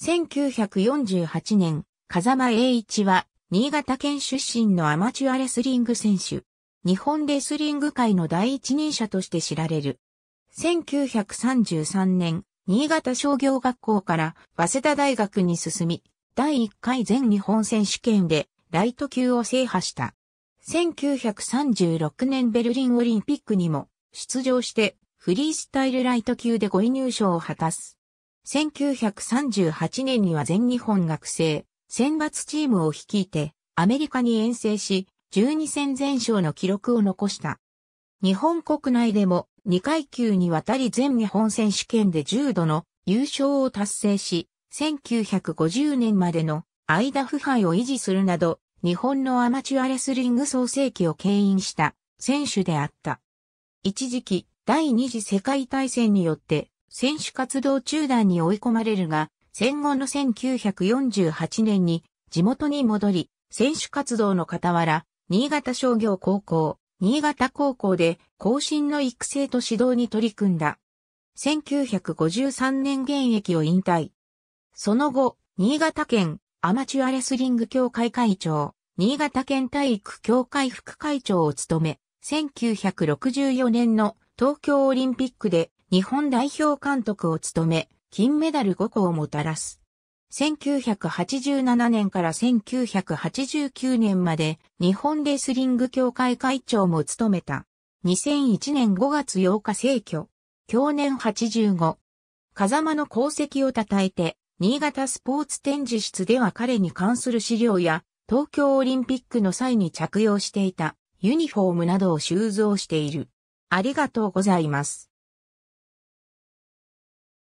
1948年、風間栄一は、新潟県出身のアマチュアレスリング選手。日本レスリング界の第一人者として知られる。1933年、新潟商業学校から早稲田大学に進み、第1回全日本選手権でライト級を制覇した。1936年ベルリンオリンピックにも出場してフリースタイルライト級で5位入賞を果たす。1938年には全日本学生選抜チームを率いてアメリカに遠征し、12戦全勝の記録を残した。日本国内でも2階級にわたり全日本選手権で重度の優勝を達成し、1950年までの間腐敗を維持するなど、日本のアマチュアレスリング創世期を牽引した選手であった。一時期、第二次世界大戦によって選手活動中断に追い込まれるが、戦後の1948年に地元に戻り、選手活動の傍ら、新潟商業高校、新潟高校で後進の育成と指導に取り組んだ。1953年現役を引退。その後、新潟県アマチュアレスリング協会会長、新潟県体育協会副会長を務め、1964年の東京オリンピックで日本代表監督を務め、金メダル5個をもたらす。1987年から1989年まで日本レスリング協会会長も務めた。2001年5月8日逝去。去年85。風間の功績を称えて、新潟スポーツ展示室では彼に関する資料や、東京オリンピックの際に着用していたユニフォームなどを収蔵している。ありがとうございます。